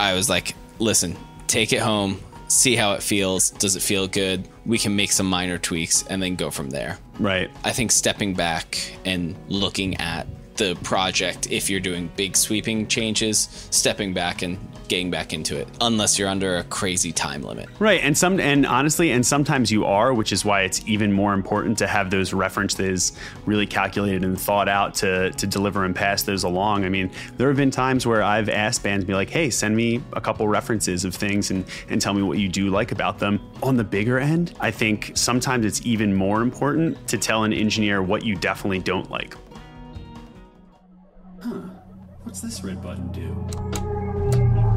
I was like, listen, take it home, see how it feels. Does it feel good? We can make some minor tweaks and then go from there. Right. I think stepping back and looking at the project, if you're doing big sweeping changes, stepping back and getting back into it unless you're under a crazy time limit. Right, and some and honestly, and sometimes you are, which is why it's even more important to have those references really calculated and thought out to to deliver and pass those along. I mean, there have been times where I've asked bands be like, "Hey, send me a couple references of things and and tell me what you do like about them." On the bigger end, I think sometimes it's even more important to tell an engineer what you definitely don't like. Huh. What's this red button do?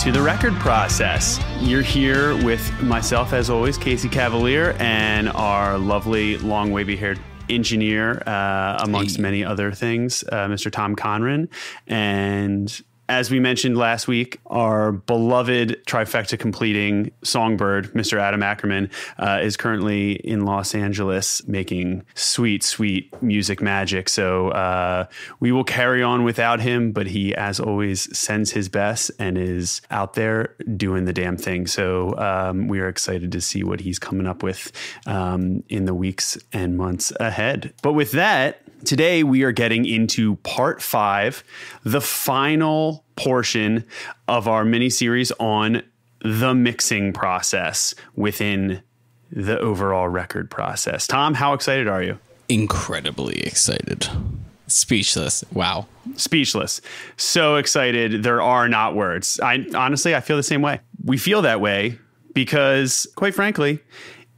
to the record process. You're here with myself, as always, Casey Cavalier, and our lovely, long, wavy haired engineer, uh, amongst many other things, uh, Mr. Tom Conran. And as we mentioned last week, our beloved trifecta completing songbird, Mr. Adam Ackerman, uh, is currently in Los Angeles making sweet, sweet music magic. So uh, we will carry on without him, but he, as always, sends his best and is out there doing the damn thing. So um, we are excited to see what he's coming up with um, in the weeks and months ahead. But with that, Today, we are getting into part five, the final portion of our mini series on the mixing process within the overall record process. Tom, how excited are you? Incredibly excited. Speechless. Wow. Speechless. So excited. There are not words. I honestly, I feel the same way. We feel that way because, quite frankly,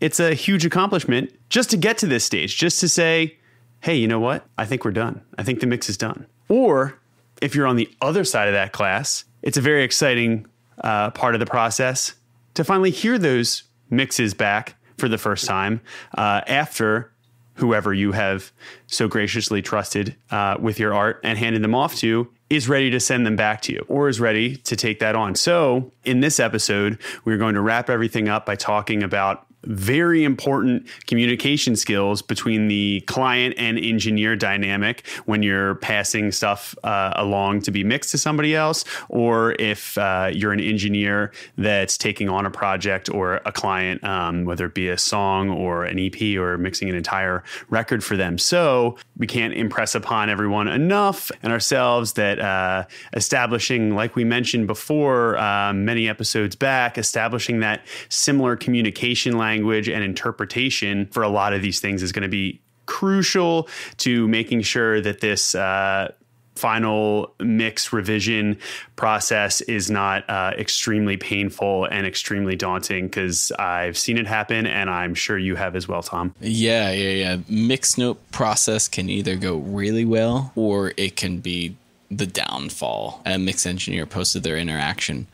it's a huge accomplishment just to get to this stage, just to say, hey, you know what? I think we're done. I think the mix is done. Or if you're on the other side of that class, it's a very exciting uh, part of the process to finally hear those mixes back for the first time uh, after whoever you have so graciously trusted uh, with your art and handed them off to is ready to send them back to you or is ready to take that on. So, in this episode, we're going to wrap everything up by talking about very important communication skills between the client and engineer dynamic when you're passing stuff uh, along to be mixed to somebody else, or if uh, you're an engineer that's taking on a project or a client, um, whether it be a song or an EP or mixing an entire record for them. So we can't impress upon everyone enough and ourselves that uh, establishing, like we mentioned before uh, many episodes back, establishing that similar communication language language and interpretation for a lot of these things is going to be crucial to making sure that this uh, final mix revision process is not uh, extremely painful and extremely daunting because I've seen it happen and I'm sure you have as well, Tom. Yeah, yeah, yeah. Mix note process can either go really well or it can be the downfall. A mix engineer posted their interaction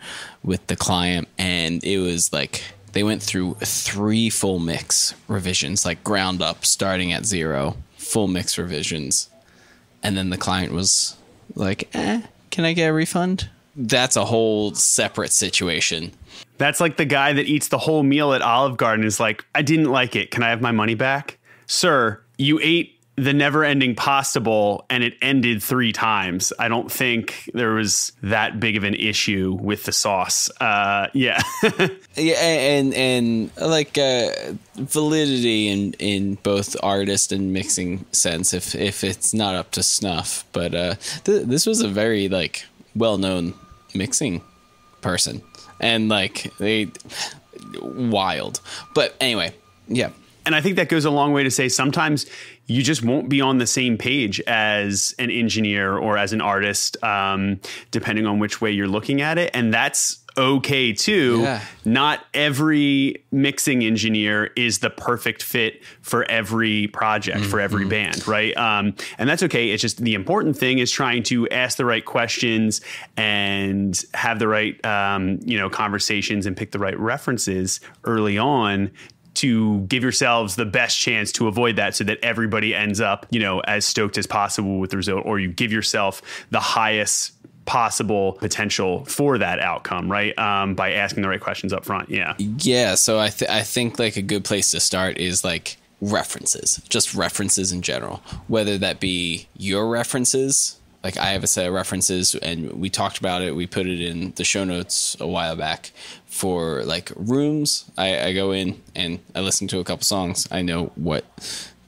with the client and it was like they went through three full mix revisions, like ground up, starting at zero, full mix revisions. And then the client was like, eh, can I get a refund? That's a whole separate situation. That's like the guy that eats the whole meal at Olive Garden is like, I didn't like it. Can I have my money back? Sir, you ate the never ending possible and it ended three times. I don't think there was that big of an issue with the sauce. Uh, yeah. yeah. And, and like, uh, validity in, in both artist and mixing sense if, if it's not up to snuff, but, uh, th- this was a very like well-known mixing person and like they wild, but anyway, yeah. And I think that goes a long way to say sometimes you just won't be on the same page as an engineer or as an artist, um, depending on which way you're looking at it. And that's okay too. Yeah. Not every mixing engineer is the perfect fit for every project, mm-hmm. for every mm-hmm. band, right? Um, and that's okay. It's just the important thing is trying to ask the right questions and have the right, um, you know, conversations and pick the right references early on to give yourselves the best chance to avoid that so that everybody ends up, you know, as stoked as possible with the result, or you give yourself the highest possible potential for that outcome, right? Um, by asking the right questions up front. Yeah. Yeah. So I, th- I think like a good place to start is like references, just references in general, whether that be your references like I have a set of references and we talked about it. We put it in the show notes a while back for like rooms. I, I go in and I listen to a couple songs. I know what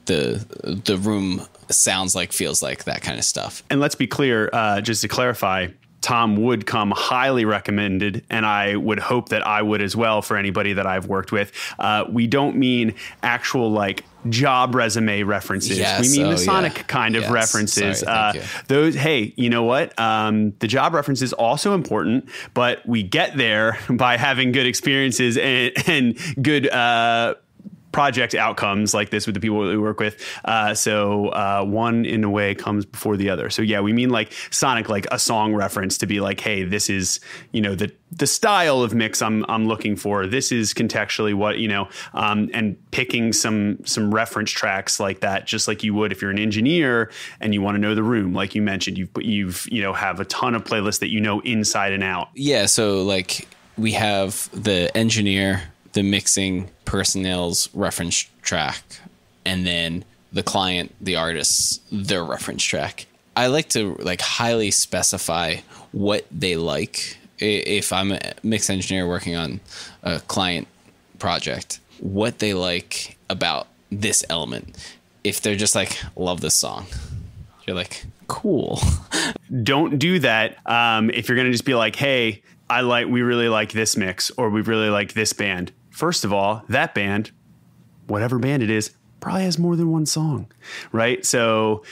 the the room sounds like, feels like, that kind of stuff. And let's be clear, uh, just to clarify, Tom would come highly recommended, and I would hope that I would as well for anybody that I've worked with. Uh, we don't mean actual like job resume references. Yes, we mean oh, the Sonic yeah. kind of yes. references. Sorry, uh, those, hey, you know what? Um, the job reference is also important, but we get there by having good experiences and, and good. Uh, project outcomes like this with the people that we work with. Uh, so uh, one in a way comes before the other. So yeah, we mean like Sonic, like a song reference to be like, hey, this is you know the the style of mix I'm I'm looking for. This is contextually what you know, um, and picking some some reference tracks like that, just like you would if you're an engineer and you want to know the room, like you mentioned. You've you've you know have a ton of playlists that you know inside and out. Yeah. So like we have the engineer the mixing personnel's reference track and then the client, the artist, their reference track. I like to like highly specify what they like. If I'm a mix engineer working on a client project, what they like about this element. If they're just like, love this song, you're like, cool. Don't do that um, if you're going to just be like, hey, I like, we really like this mix or we really like this band First of all, that band, whatever band it is, probably has more than one song, right? So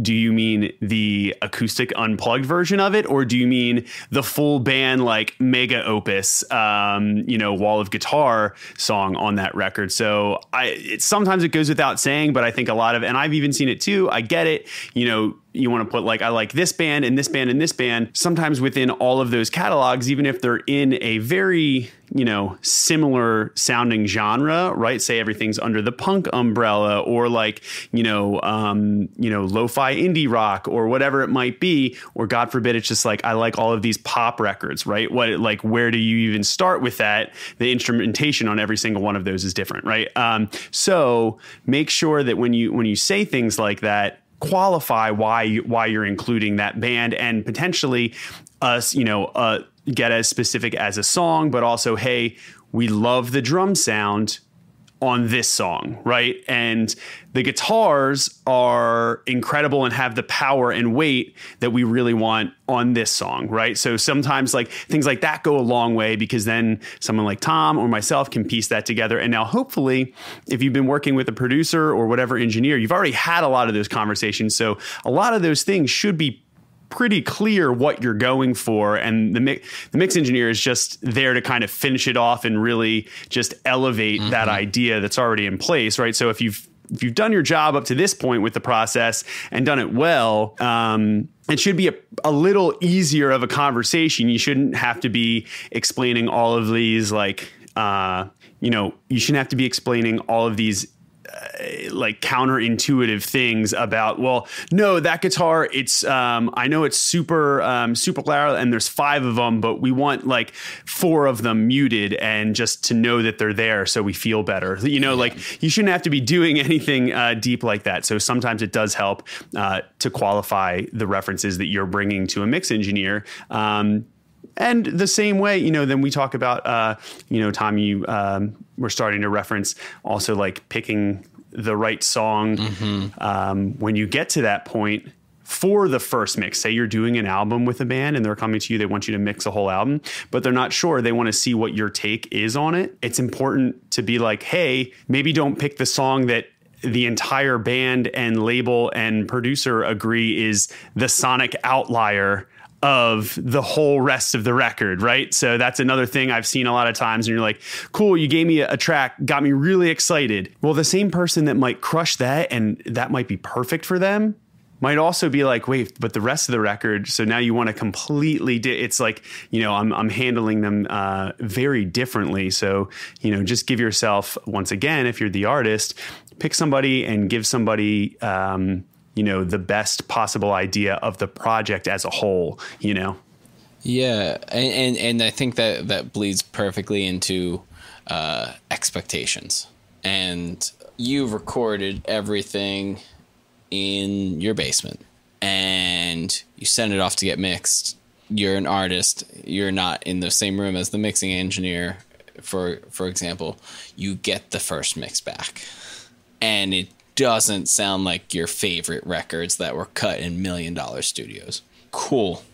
do you mean the acoustic unplugged version of it or do you mean the full band like mega opus um, you know wall of guitar song on that record so i it, sometimes it goes without saying but i think a lot of and i've even seen it too i get it you know you want to put like I like this band and this band and this band. Sometimes within all of those catalogs, even if they're in a very you know similar sounding genre, right? Say everything's under the punk umbrella or like you know um, you know lo-fi indie rock or whatever it might be. Or God forbid, it's just like I like all of these pop records, right? What like where do you even start with that? The instrumentation on every single one of those is different, right? Um, so make sure that when you when you say things like that qualify why why you're including that band and potentially us you know uh, get as specific as a song but also hey we love the drum sound on this song, right? And the guitars are incredible and have the power and weight that we really want on this song, right? So sometimes like things like that go a long way because then someone like Tom or myself can piece that together. And now hopefully, if you've been working with a producer or whatever engineer, you've already had a lot of those conversations. So a lot of those things should be pretty clear what you're going for and the mix, the mix engineer is just there to kind of finish it off and really just elevate mm-hmm. that idea that's already in place right so if you've if you've done your job up to this point with the process and done it well um, it should be a, a little easier of a conversation you shouldn't have to be explaining all of these like uh, you know you shouldn't have to be explaining all of these uh, like counterintuitive things about well no that guitar it's um, i know it's super um, super loud and there's five of them but we want like four of them muted and just to know that they're there so we feel better you know like you shouldn't have to be doing anything uh, deep like that so sometimes it does help uh, to qualify the references that you're bringing to a mix engineer um, and the same way, you know, then we talk about, uh, you know, Tom, you um, are starting to reference also like picking the right song. Mm-hmm. Um, when you get to that point for the first mix, say you're doing an album with a band and they're coming to you, they want you to mix a whole album, but they're not sure. They want to see what your take is on it. It's important to be like, hey, maybe don't pick the song that the entire band and label and producer agree is the sonic outlier of the whole rest of the record, right? So that's another thing I've seen a lot of times, and you're like, cool, you gave me a, track, got me really excited. Well, the same person that might crush that and that might be perfect for them might also be like, wait, but the rest of the record, so now you want to completely, di-. it's like, you know, I'm, I'm handling them uh, very differently. So, you know, just give yourself, once again, if you're the artist, pick somebody and give somebody, um, you know the best possible idea of the project as a whole you know yeah and and, and i think that that bleeds perfectly into uh, expectations and you've recorded everything in your basement and you send it off to get mixed you're an artist you're not in the same room as the mixing engineer for for example you get the first mix back and it doesn't sound like your favorite records that were cut in million dollar studios. Cool.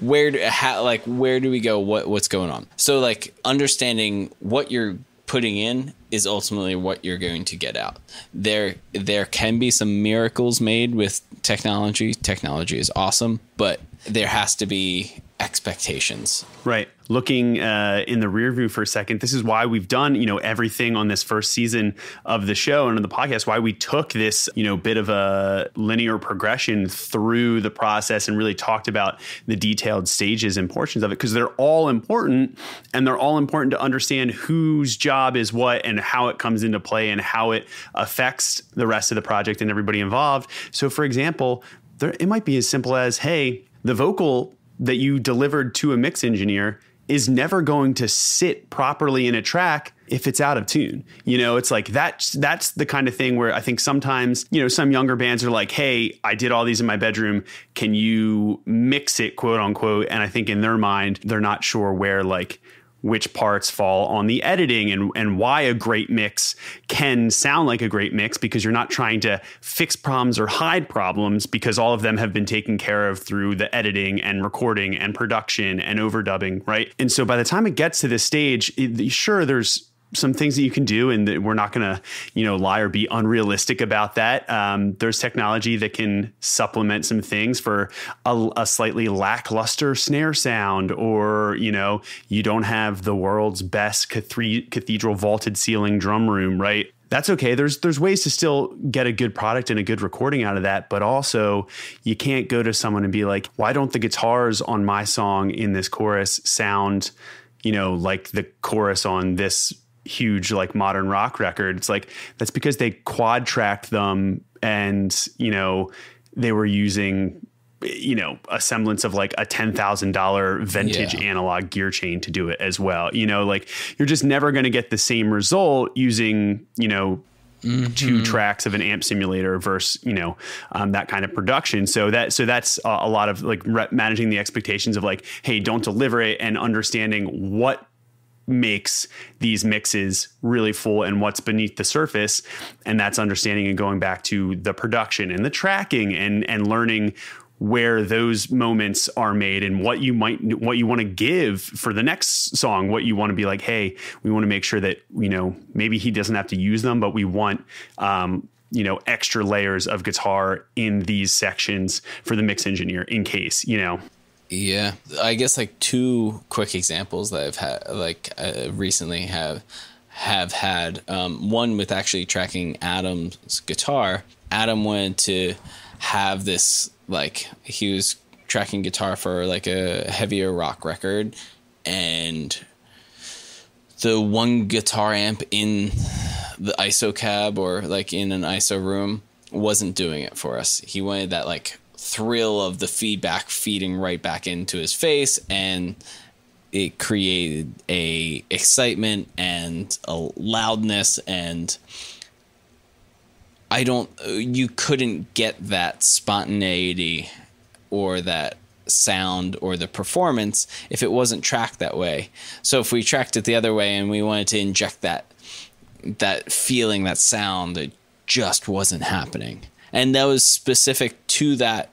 Where do how, like where do we go? What what's going on? So like understanding what you're putting in is ultimately what you're going to get out. There there can be some miracles made with technology. Technology is awesome, but there has to be expectations. Right looking uh, in the rear view for a second, this is why we've done, you know, everything on this first season of the show and on the podcast, why we took this, you know, bit of a linear progression through the process and really talked about the detailed stages and portions of it because they're all important and they're all important to understand whose job is what and how it comes into play and how it affects the rest of the project and everybody involved. So, for example, there, it might be as simple as, hey, the vocal that you delivered to a mix engineer is never going to sit properly in a track if it's out of tune. You know, it's like that's that's the kind of thing where I think sometimes, you know, some younger bands are like, "Hey, I did all these in my bedroom. Can you mix it, quote unquote?" And I think in their mind, they're not sure where like which parts fall on the editing and, and why a great mix can sound like a great mix because you're not trying to fix problems or hide problems because all of them have been taken care of through the editing and recording and production and overdubbing, right? And so by the time it gets to this stage, it, sure, there's some things that you can do, and we're not going to, you know, lie or be unrealistic about that. Um, there's technology that can supplement some things for a, a, slightly lackluster snare sound, or you know, you don't have the world's best cathedral vaulted ceiling drum room, right? That's okay. There's there's ways to still get a good product and a good recording out of that, but also you can't go to someone and be like, why don't the guitars on my song in this chorus sound you know, like the chorus on this huge like modern rock record. It's like that's because they quad tracked them and, you know, they were using you know a semblance of like a $10,000 vintage yeah. analog gear chain to do it as well. You know, like you're just never going to get the same result using, you know, Mm-hmm. two tracks of an amp simulator versus you know um, that kind of production so that so that's a, a lot of like re- managing the expectations of like hey don't deliver it and understanding what makes these mixes really full and what's beneath the surface and that's understanding and going back to the production and the tracking and and learning where those moments are made and what you might what you want to give for the next song what you want to be like hey we want to make sure that you know maybe he doesn't have to use them but we want um, you know extra layers of guitar in these sections for the mix engineer in case you know yeah, I guess like two quick examples that I've had, like uh, recently have have had. Um, one with actually tracking Adam's guitar. Adam wanted to have this like he was tracking guitar for like a heavier rock record, and the one guitar amp in the ISO cab or like in an ISO room wasn't doing it for us. He wanted that like thrill of the feedback feeding right back into his face and it created a excitement and a loudness and I don't you couldn't get that spontaneity or that sound or the performance if it wasn't tracked that way. So if we tracked it the other way and we wanted to inject that that feeling, that sound, it just wasn't happening. And that was specific to that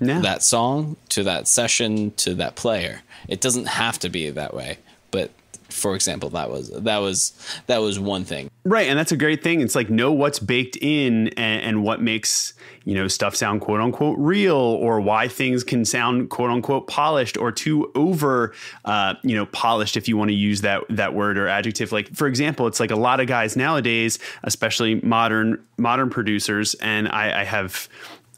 no. that song to that session to that player. It doesn't have to be that way, but for example, that was that was that was one thing. Right, and that's a great thing. It's like know what's baked in and, and what makes you know stuff sound quote unquote real, or why things can sound quote unquote polished or too over uh, you know polished if you want to use that that word or adjective. Like for example, it's like a lot of guys nowadays, especially modern modern producers, and I, I have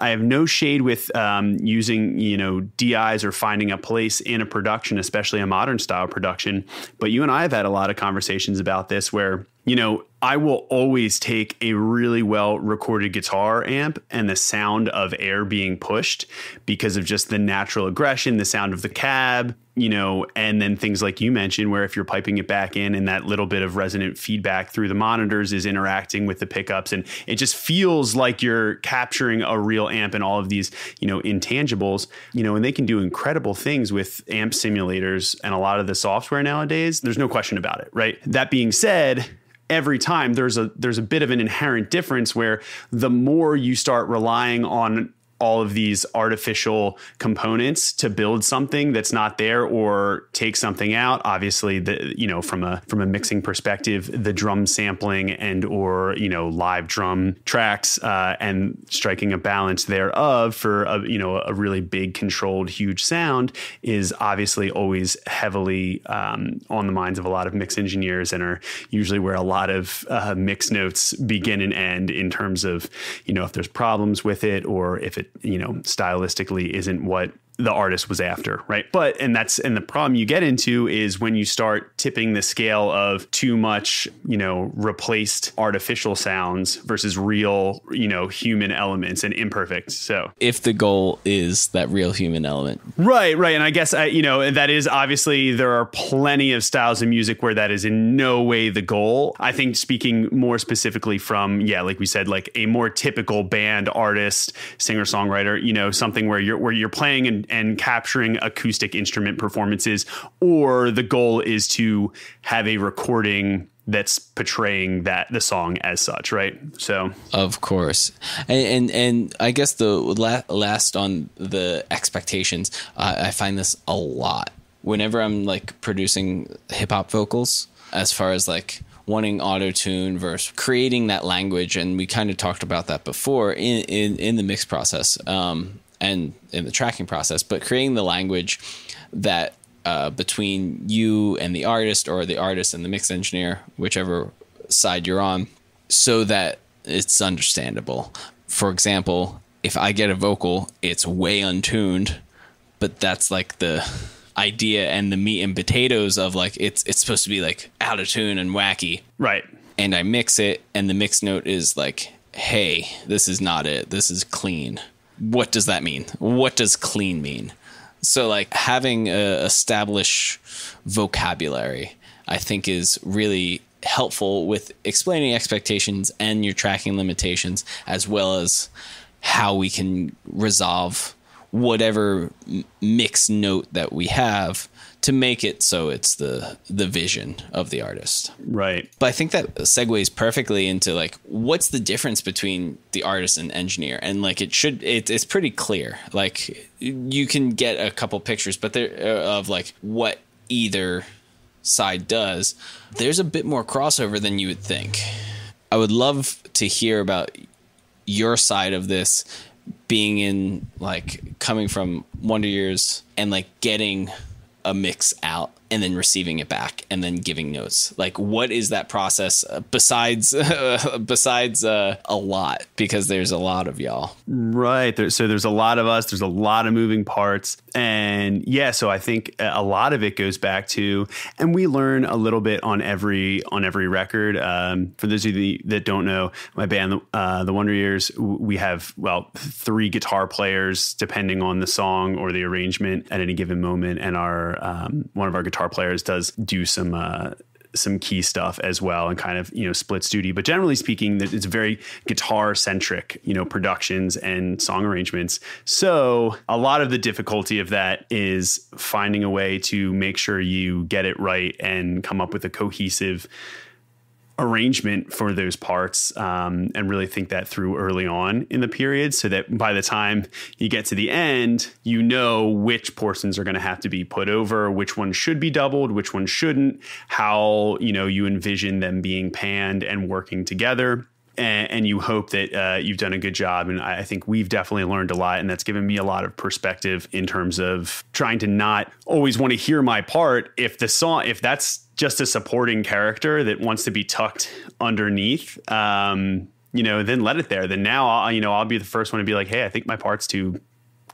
I have no shade with um, using you know DIs or finding a place in a production, especially a modern style production. But you and I have had a lot of conversations about this where you know, I will always take a really well recorded guitar amp and the sound of air being pushed because of just the natural aggression, the sound of the cab, you know, and then things like you mentioned, where if you're piping it back in and that little bit of resonant feedback through the monitors is interacting with the pickups, and it just feels like you're capturing a real amp and all of these, you know, intangibles, you know, and they can do incredible things with amp simulators and a lot of the software nowadays. There's no question about it, right? That being said, every time there's a there's a bit of an inherent difference where the more you start relying on all of these artificial components to build something that's not there or take something out obviously the you know from a from a mixing perspective the drum sampling and or you know live drum tracks uh, and striking a balance thereof for a you know a really big controlled huge sound is obviously always heavily um, on the minds of a lot of mix engineers and are usually where a lot of uh, mix notes begin and end in terms of you know if there's problems with it or if it you know stylistically isn't what the artist was after, right? But and that's and the problem you get into is when you start tipping the scale of too much, you know, replaced artificial sounds versus real, you know, human elements and imperfect. So if the goal is that real human element, right, right, and I guess I, uh, you know that is obviously there are plenty of styles of music where that is in no way the goal. I think speaking more specifically from yeah, like we said, like a more typical band artist, singer songwriter, you know, something where you're where you're playing and and capturing acoustic instrument performances, or the goal is to have a recording that's portraying that the song as such, right? So, of course, and and, and I guess the la- last on the expectations, uh, I find this a lot whenever I'm like producing hip hop vocals, as far as like wanting auto tune versus creating that language, and we kind of talked about that before in in, in the mix process. Um, and in the tracking process, but creating the language that uh, between you and the artist or the artist and the mix engineer, whichever side you're on, so that it's understandable. For example, if I get a vocal, it's way untuned, but that's like the idea and the meat and potatoes of like it's it's supposed to be like out of tune and wacky. Right. And I mix it and the mix note is like, "Hey, this is not it. This is clean." what does that mean? What does clean mean? So, like having a established vocabulary, I think, is really helpful with explaining expectations and your tracking limitations, as well as how we can resolve whatever mixed note that we have to make it so it's the the vision of the artist. Right. But I think that segues perfectly into like what's the difference between the artist and engineer? And like it should it, it's pretty clear. Like you can get a couple pictures but there uh, of like what either side does. There's a bit more crossover than you would think. I would love to hear about your side of this being in like coming from Wonder Years and like getting a mix out and then receiving it back and then giving notes like what is that process uh, besides uh, besides uh, a lot because there's a lot of y'all right there, so there's a lot of us there's a lot of moving parts and yeah so i think uh, a lot of it goes back to and we learn a little bit on every on every record um, for those of you that don't know my band uh, the wonder years we have well three guitar players depending on the song or the arrangement at any given moment and our um, one of our guitar guitar players does do some uh, some key stuff as well and kind of you know splits duty but generally speaking it's very guitar centric you know productions and song arrangements so a lot of the difficulty of that is finding a way to make sure you get it right and come up with a cohesive arrangement for those parts um, and really think that through early on in the period so that by the time you get to the end, you know which portions are going to have to be put over, which one should be doubled, which one shouldn't, how you know you envision them being panned and working together and, and you hope that uh, you've done a good job. And I, think we've definitely learned a lot, and that's given me a lot of perspective in terms of trying to not always want to hear my part if the song if that's just a supporting character that wants to be tucked underneath. Um, you know, then let it there. Then now, I'll, you know, I'll be the first one to be like, "Hey, I think my part's too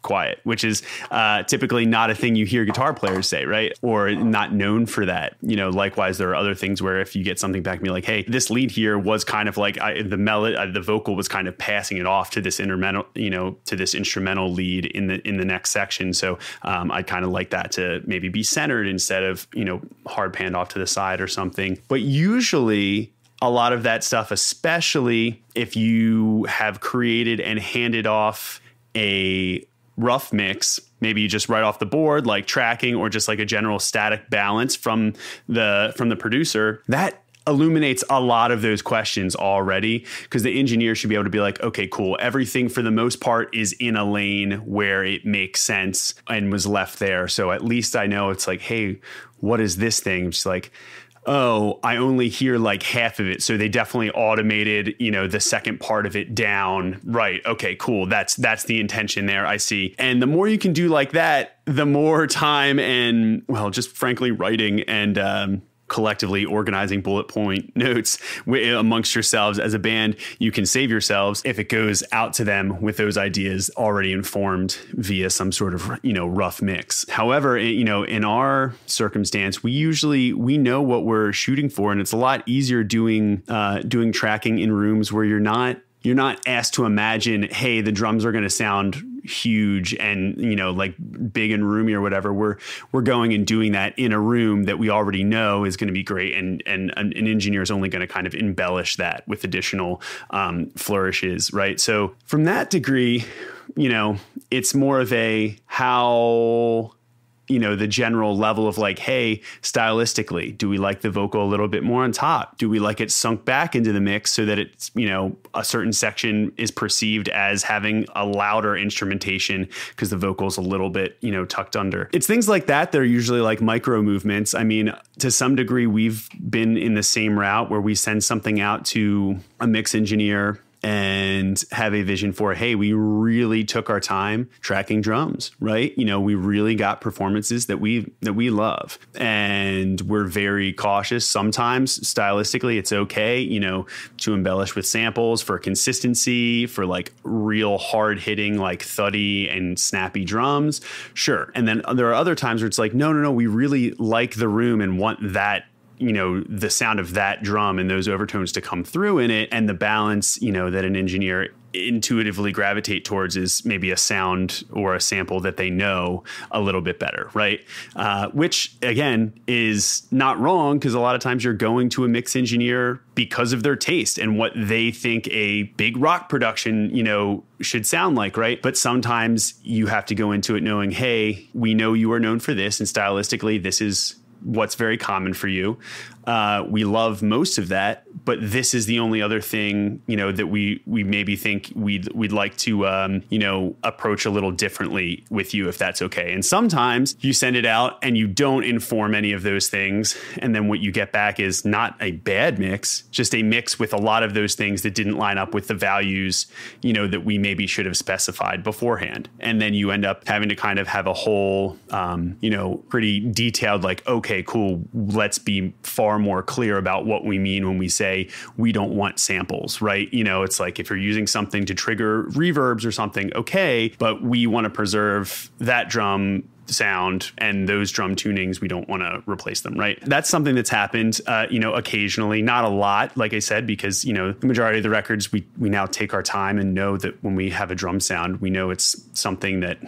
quiet, which is uh, typically not a thing you hear guitar players say, right? Or not known for that. You know, likewise, there are other things where if you get something back, me like, hey, this lead here was kind of like I, the melody, uh, the vocal was kind of passing it off to this instrumental, you know, to this instrumental lead in the in the next section. So um, I kind of like that to maybe be centered instead of you know hard panned off to the side or something. But usually a lot of that stuff, especially if you have created and handed off a rough mix, maybe just right off the board, like tracking or just like a general static balance from the from the producer, that illuminates a lot of those questions already because the engineer should be able to be like, okay, cool. Everything for the most part is in a lane where it makes sense and was left there. So at least I know it's like, hey, what is this thing? It's like, oh, I only hear like half of it. So they definitely automated, you know, the second part of it down. Right. Okay, cool. That's that's the intention there. I see. And the more you can do like that, the more time and well, just frankly writing and um collectively organizing bullet point notes amongst yourselves as a band, you can save yourselves if it goes out to them with those ideas already informed via some sort of, you know, rough mix. However, eh, you know, in our circumstance, we usually we know what we're shooting for and it's a lot easier doing uh, doing tracking in rooms where you're not you're not asked to imagine, hey, the drums are going to sound huge and you know like big and roomy or whatever we're we're going and doing that in a room that we already know is going to be great and and an engineer is only going to kind of embellish that with additional um, flourishes right so from that degree you know it's more of a how you know the general level of like hey stylistically do we like the vocal a little bit more on top do we like it sunk back into the mix so that it's you know a certain section is perceived as having a louder instrumentation because the vocals a little bit you know tucked under it's things like that that are usually like micro movements i mean to some degree we've been in the same route where we send something out to a mix engineer and have a vision for hey we really took our time tracking drums right you know we really got performances that we that we love and we're very cautious sometimes stylistically it's okay you know to embellish with samples for consistency for like real hard hitting like thuddy and snappy drums sure and then there are other times where it's like no no no we really like the room and want that you know the sound of that drum and those overtones to come through in it and the balance you know that an engineer intuitively gravitate towards is maybe a sound or a sample that they know a little bit better, right? Uh, which again is not wrong because a lot of times you're going to a mix engineer because of their taste and what they think a big rock production, you know, should sound like, right? But sometimes you have to go into it knowing, hey, we know you are known for this, and stylistically, this is what's very common for you uh, we love most of that, but this is the only other thing you know that we we maybe think we'd we'd like to um, you know approach a little differently with you if that's okay. And sometimes you send it out and you don't inform any of those things, and then what you get back is not a bad mix, just a mix with a lot of those things that didn't line up with the values you know that we maybe should have specified beforehand, and then you end up having to kind of have a whole um, you know pretty detailed like okay cool let's be far far more clear about what we mean when we say we don't want samples, right? You know, it's like if you're using something to trigger reverbs or something, okay, but we want to preserve that drum sound and those drum tunings we don't want to replace them right that's something that's happened uh, you know occasionally not a lot like i said because you know the majority of the records we we now take our time and know that when we have a drum sound we know it's something that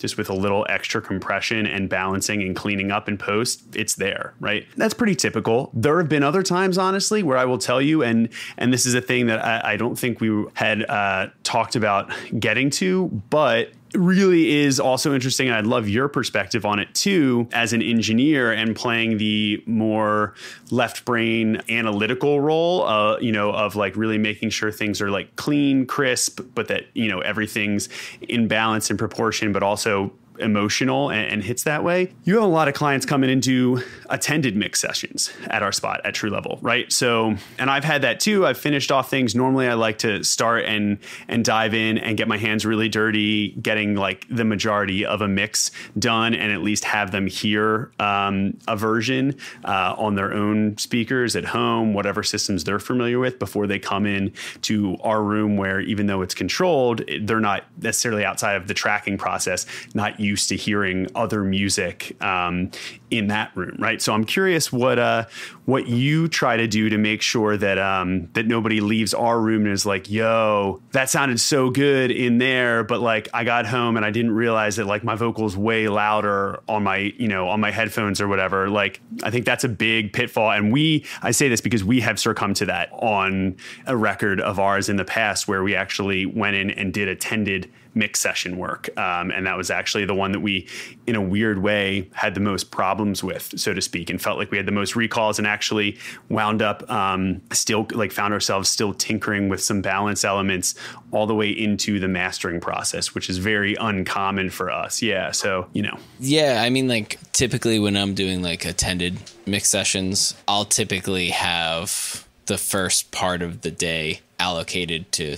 just with a little extra compression and balancing and cleaning up in post, it's there, right? That's pretty typical. There have been other times, honestly, where I will tell you, and and this is a thing that I, I don't think we had uh, talked about getting to, but really is also interesting. And I'd love your perspective on it too, as an engineer and playing the more left brain analytical role, uh, you know, of like really making sure things are like clean, crisp, but that, you know, everything's in balance and proportion, but also emotional and, and, hits that way. You have a lot of clients coming into attended mix sessions at our spot at True Level, right? So, and I've had that too. I've finished off things. Normally, I like to start and and dive in and get my hands really dirty, getting like the majority of a mix done, and at least have them hear um, a version uh, on their own speakers at home, whatever systems they're familiar with, before they come in to our room, where even though it's controlled, they're not necessarily outside of the tracking process, not you used to hearing other music um, in that room, right? So I'm curious what uh, what you try to do to make sure that um, that nobody leaves our room and is like, "Yo, that sounded so good in there," but like I got home and I didn't realize that like my vocals way louder on my you know on my headphones or whatever. Like I think that's a big pitfall, and we I say this because we have succumbed to that on a record of ours in the past where we actually went in and did attended mix session work. Um, and that was actually the one that we, in a weird way, had the most problems with, so to speak, and felt like we had the most recalls and actually wound up um, still like found ourselves still tinkering with some balance elements all the way into the mastering process, which is very uncommon for us. Yeah. So, you know. Yeah. I mean, like typically when I'm doing like attended mix sessions, I'll typically have the first part of the day allocated to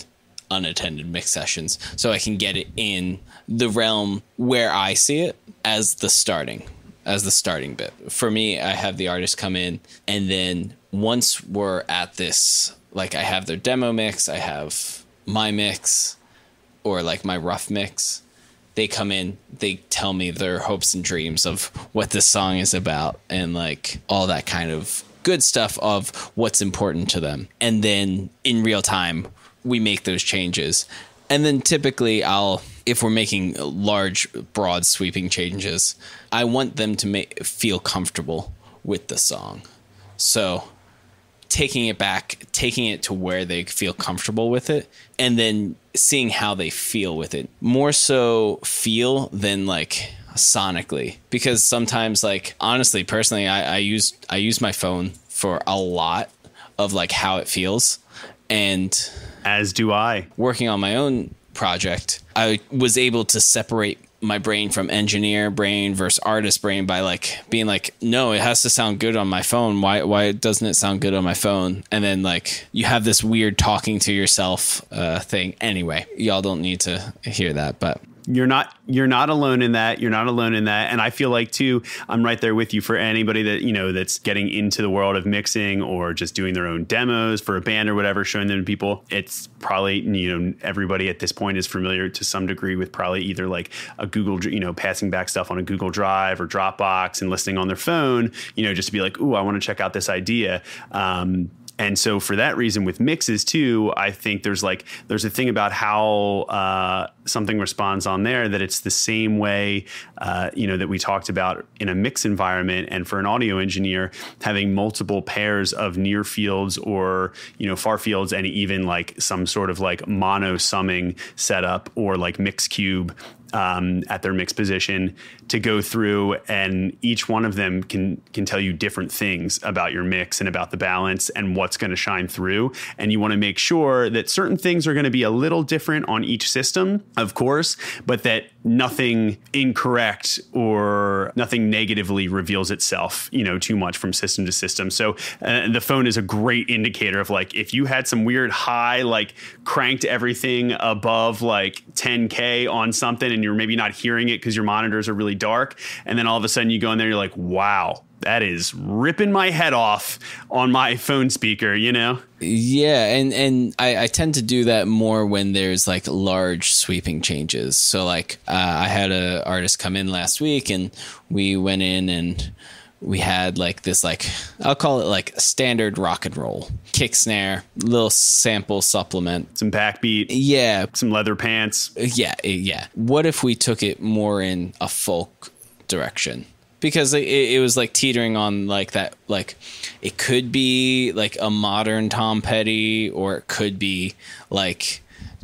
unattended mix sessions so I can get it in the realm where I see it as the starting as the starting bit. For me, I have the artist come in and then once we're at this like I have their demo mix, I have my mix or like my rough mix. They come in, they tell me their hopes and dreams of what this song is about and like all that kind of good stuff of what's important to them. And then in real time, we make those changes. And then typically I'll if we're making large broad sweeping changes, I want them to make feel comfortable with the song. So taking it back, taking it to where they feel comfortable with it and then seeing how they feel with it. More so feel than like sonically because sometimes like honestly personally I, I use I use my phone for a lot of like how it feels and as do I. Working on my own project, I was able to separate my brain from engineer brain versus artist brain by like being like no it has to sound good on my phone why why doesn't it sound good on my phone and then like you have this weird talking to yourself uh, thing anyway y'all don't need to hear that but you're not you're not alone in that you're not alone in that and i feel like too i'm right there with you for anybody that you know that's getting into the world of mixing or just doing their own demos for a band or whatever showing them to people it's probably you know everybody at this point is familiar to some degree with probably either like a google you know passing back stuff on a google drive or dropbox and listening on their phone you know just to be like oh i want to check out this idea um, and so for that reason, with mixes too, I think there's like there's a thing about how uh, something responds on there that it's the same way uh, you know that we talked about in a mix environment, and for an audio engineer, having multiple pairs of near fields or you know far fields, and even like some sort of like mono summing setup or like mix cube um, at their mixed position to go through and each one of them can can tell you different things about your mix and about the balance and what's going to shine through and you want to make sure that certain things are going to be a little different on each system of course but that nothing incorrect or nothing negatively reveals itself you know too much from system to system so uh, the phone is a great indicator of like if you had some weird high like cranked everything above like 10k on something and and you're maybe not hearing it because your monitors are really dark. And then all of a sudden you go in there, you're like, wow, that is ripping my head off on my phone speaker, you know? Yeah, and and I, I tend to do that more when there's like large sweeping changes. So like uh, I had a artist come in last week, and we went in and we had like this like I'll call it like standard rock and roll kick snare, little sample supplement, some backbeat, yeah, some leather pants, yeah, eh, yeah. What if we took it more in a folk direction? Because it, it was like teetering on like that, like it could be like a modern Tom Petty, or it could be like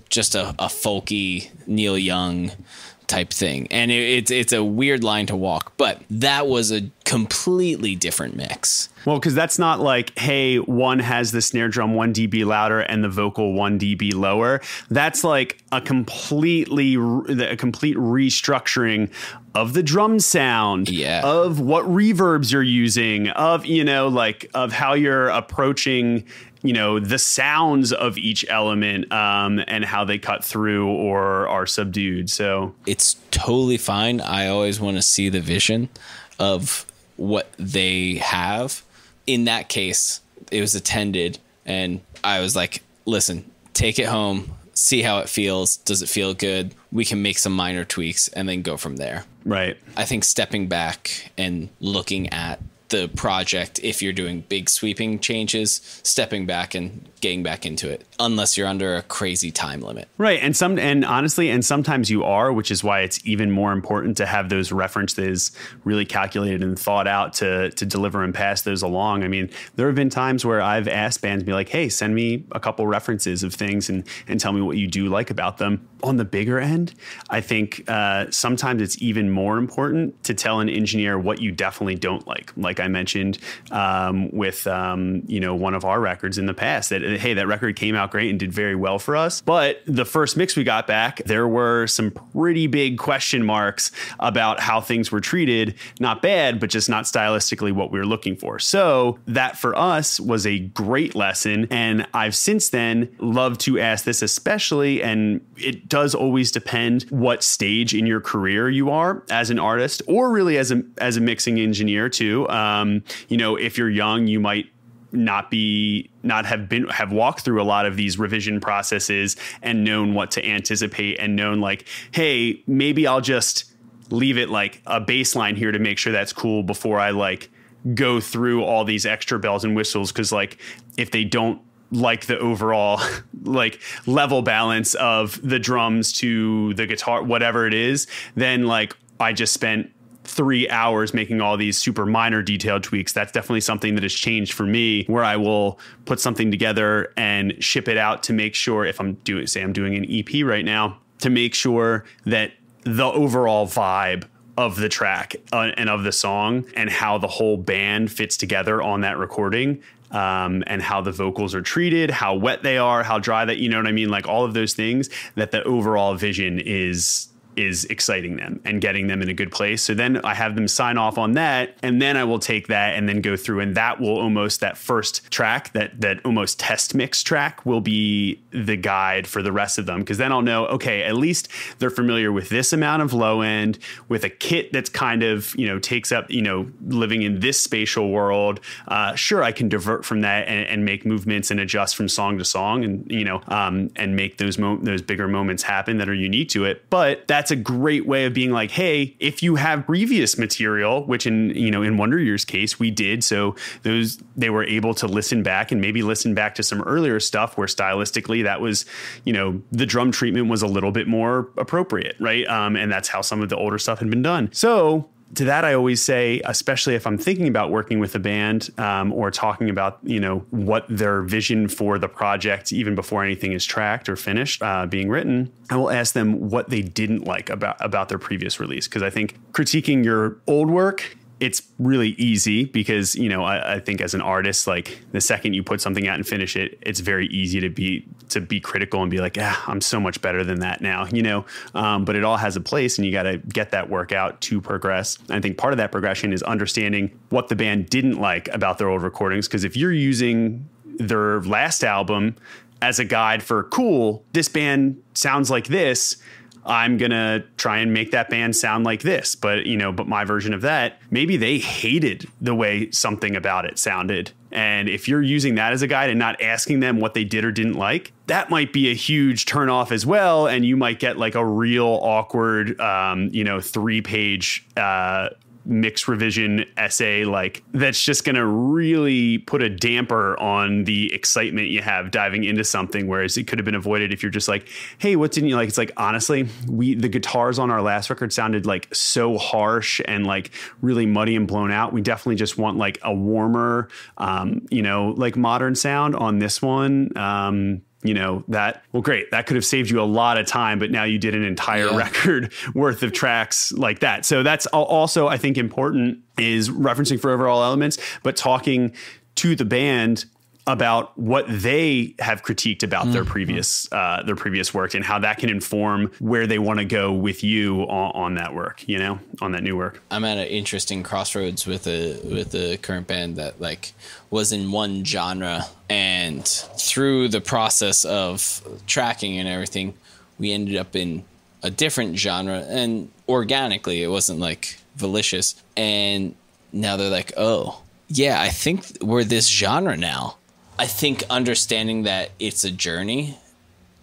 just a, a folky Neil Young type thing. And it, it's it's a weird line to walk, but that was a completely different mix. Well, because that's not like, hey, one has the snare drum one dB louder and the vocal one dB lower. That's like a completely a complete restructuring of the drum sound, yeah. of what reverbs you're using, of you know, like of how you're approaching you know the sounds of each element um, and how they cut through or are subdued. So it's totally fine. I always want to see the vision of what they have. In that case, it was attended, and I was like, "Listen, take it home." See how it feels. Does it feel good? We can make some minor tweaks and then go from there. Right. I think stepping back and looking at the project if you're doing big sweeping changes, stepping back and getting back into it unless you're under a crazy time limit. Right. And some and honestly, and sometimes you are, which is why it's even more important to have those references really calculated and thought out to to deliver and pass those along. I mean, there have been times where I've asked bands be like, "Hey, send me a couple references of things and and tell me what you do like about them." On the bigger end, I think uh, sometimes it's even more important to tell an engineer what you definitely don't like. Like I mentioned um, with um, you know one of our records in the past that hey, that record came out out great and did very well for us. But the first mix we got back, there were some pretty big question marks about how things were treated. Not bad, but just not stylistically what we were looking for. So that for us was a great lesson. And I've since then loved to ask this, especially, and it does always depend what stage in your career you are as an artist or really as a, as a mixing engineer too. Um, you know, if you're young, you might not be not have been have walked through a lot of these revision processes and known what to anticipate and known like hey maybe i'll just leave it like a baseline here to make sure that's cool before i like go through all these extra bells and whistles because like if they don't like the overall like level balance of the drums to the guitar whatever it is then like i just spent three hours making all these super minor detail tweaks. That's definitely something that has changed for me where I will put something together and ship it out to make sure if I'm doing, say, I'm doing an EP right now, to make sure that the overall vibe of the track uh, and of the song and how the whole band fits together on that recording um, and how the vocals are treated, how wet they are, how dry that, you know what I mean? Like all of those things that the overall vision is is exciting them and getting them in a good place. So then I have them sign off on that, and then I will take that and then go through, and that will almost that first track, that that almost test mix track, will be the guide for the rest of them because then I'll know okay, at least they're familiar with this amount of low end, with a kit that's kind of you know takes up you know living in this spatial world. Uh, sure, I can divert from that and, and, make movements and adjust from song to song, and you know um, and make those mo- those bigger moments happen that are unique to it, but that's that's a great way of being like, hey, if you have previous material, which in you know in Wonder Years case we did, so those they were able to listen back and maybe listen back to some earlier stuff where stylistically that was you know the drum treatment was a little bit more appropriate, right? Um, and that's how some of the older stuff had been done. So to that, I always say, especially if I'm thinking about working with a band um, or talking about, you know, what their vision for the project, even before anything is tracked or finished uh, being written, I will ask them what they didn't like about about their previous release because I think critiquing your old work it's really easy because you know I, I, think as an artist like the second you put something out and finish it it's very easy to be to be critical and be like ah i'm so much better than that now you know um, but it all has a place and you got to get that work out to progress i think part of that progression is understanding what the band didn't like about their old recordings because if you're using their last album as a guide for cool this band sounds like this I'm going to try and make that band sound like this, but you know, but my version of that, maybe they hated the way something about it sounded. And if you're using that as a guide and not asking them what they did or didn't like, that might be a huge turnoff as well. And you might get like a real awkward, um, you know, three page uh, mix revision essay like that's just going to really put a damper on the excitement you have diving into something whereas it could have been avoided if you're just like hey what's in you like it's like honestly we the guitars on our last record sounded like so harsh and like really muddy and blown out we definitely just want like a warmer um, you know like modern sound on this one um, you know that well great that could have saved you a lot of time but now you did an entire yeah. record worth of tracks like that so that's also i think important is referencing for overall elements but talking to the band about what they have critiqued about mm-hmm. their previous uh, their previous work and how that can inform where they want to go with you on, on, that work, you know, on that new work. I'm at an interesting crossroads with a with a current band that like was in one genre and through the process of tracking and everything, we ended up in a different genre and organically it wasn't like volitious. and now they're like, "Oh, yeah, I think we're this genre now." I think understanding that it's a journey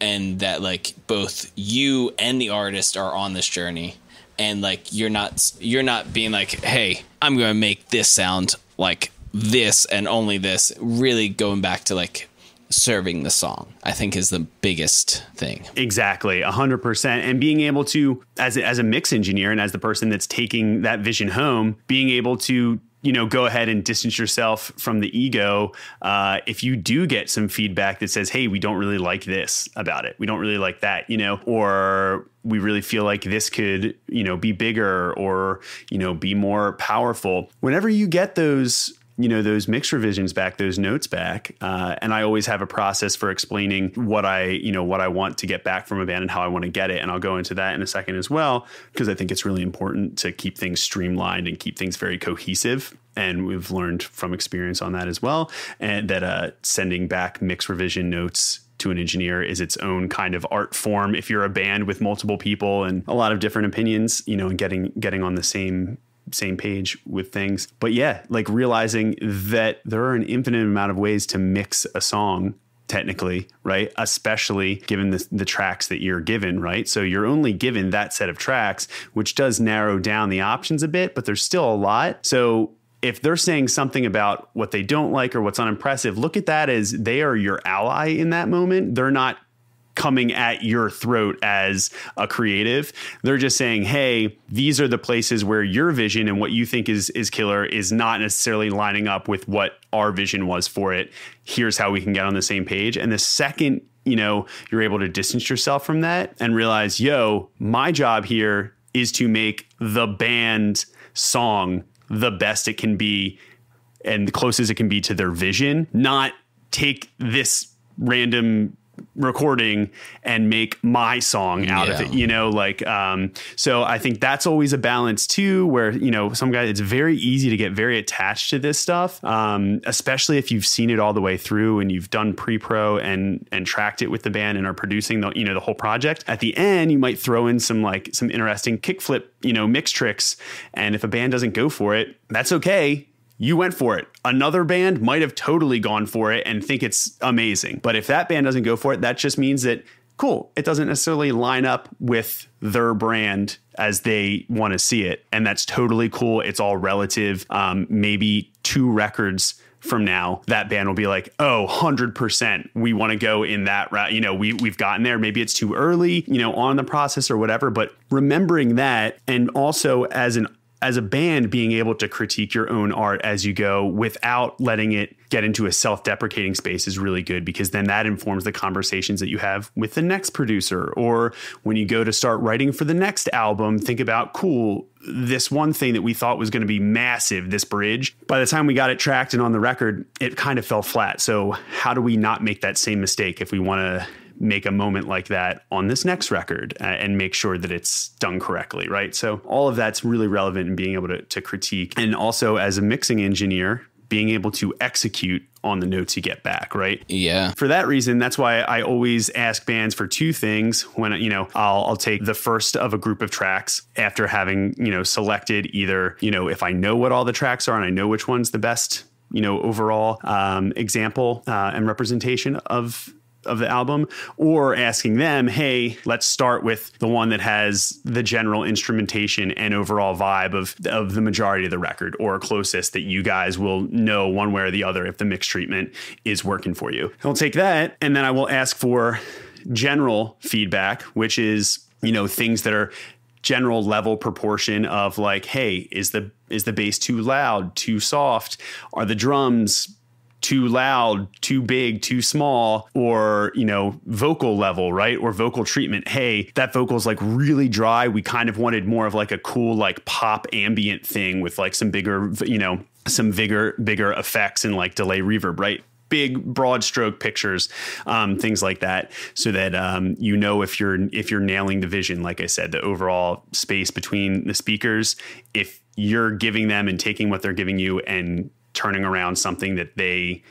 and that like both you and the artist are on this journey and like you're not you're not being like hey i'm going to make this sound like this and only this really going back to like serving the song i think is the biggest thing exactly 100% and being able to as a, as a mix engineer and as the person that's taking that vision home being able to you know go ahead and distance yourself from the ego uh, if you do get some feedback that says hey we don't really like this about it we don't really like that you know or we really feel like this could you know be bigger or you know be more powerful whenever you get those you know those mix revisions back those notes back uh, and i always have a process for explaining what i you know what i want to get back from a band and how i want to get it and i'll go into that in a second as well because i think it's really important to keep things streamlined and keep things very cohesive and we've learned from experience on that as well and that uh, sending back mix revision notes to an engineer is its own kind of art form if you're a band with multiple people and a lot of different opinions you know and getting getting on the same same page with things. But yeah, like realizing that there are an infinite amount of ways to mix a song technically, right? Especially given the, the, tracks that you're given, right? So you're only given that set of tracks, which does narrow down the options a bit, but there's still a lot. So if they're saying something about what they don't like or what's unimpressive, look at that as they are your ally in that moment. They're not coming at your throat as a creative. They're just saying, "Hey, these are the places where your vision and what you think is is killer is not necessarily lining up with what our vision was for it. Here's how we can get on the same page." And the second you know, you're able to distance yourself from that and realize, yo, my job here is to make the band song the best it can be and the closest it can be to their vision, not take this random recording and make my song out yeah. of it you know like um so i think that's always a balance too where you know some guys it's very easy to get very attached to this stuff um especially if you've seen it all the way through and you've done pre-pro and and tracked it with the band and are producing the you know the whole project at the end you might throw in some like some interesting kickflip you know mix tricks and if a band doesn't go for it that's okay you went for it. Another band might have totally gone for it and think it's amazing. But if that band doesn't go for it, that just means that, cool, it doesn't necessarily line up with their brand as they want to see it. And that's totally cool. It's all relative. Um, maybe two records from now, that band will be like, oh, 100%. We want to go in that route. You know, we, we've gotten there. Maybe it's too early, you know, on the process or whatever. But remembering that, and also as an as a band being able to critique your own art as you go without letting it get into a self-deprecating space is really good because then that informs the conversations that you have with the next producer or when you go to start writing for the next album think about cool this one thing that we thought was going to be massive this bridge by the time we got it tracked and on the record it kind of fell flat so how do we not make that same mistake if we want to make a moment like that on this next record uh, and make sure that it's done correctly, right? So all of that's really relevant in being able to, to critique. And also as a mixing engineer, being able to execute on the notes you get back, right? Yeah. For that reason, that's why I always ask bands for two things when, you know, I'll, I'll take the first of a group of tracks after having, you know, selected either, you know, if I know what all the tracks are and I know which one's the best you know overall um, example uh, and representation of of the album or asking them, hey, let's start with the one that has the general instrumentation and overall vibe of, of the majority of the record or closest that you guys will know one way or the other if the mix treatment is working for you. I'll take that and then I will ask for general feedback, which is, you know, things that are general level proportion of like, hey, is the is the bass too loud, too soft? Are the drums too loud, too big, too small, or, you know, vocal level, right? Or vocal treatment. Hey, that vocal's like really dry. We kind of wanted more of like a cool, like pop ambient thing with like some bigger, you know, some bigger, bigger effects and like delay reverb, right? big broad stroke pictures um, things like that so that um, you know if you're if you're nailing the vision like i said the overall space between the speakers if you're giving them and taking what they're giving you and turning around something that they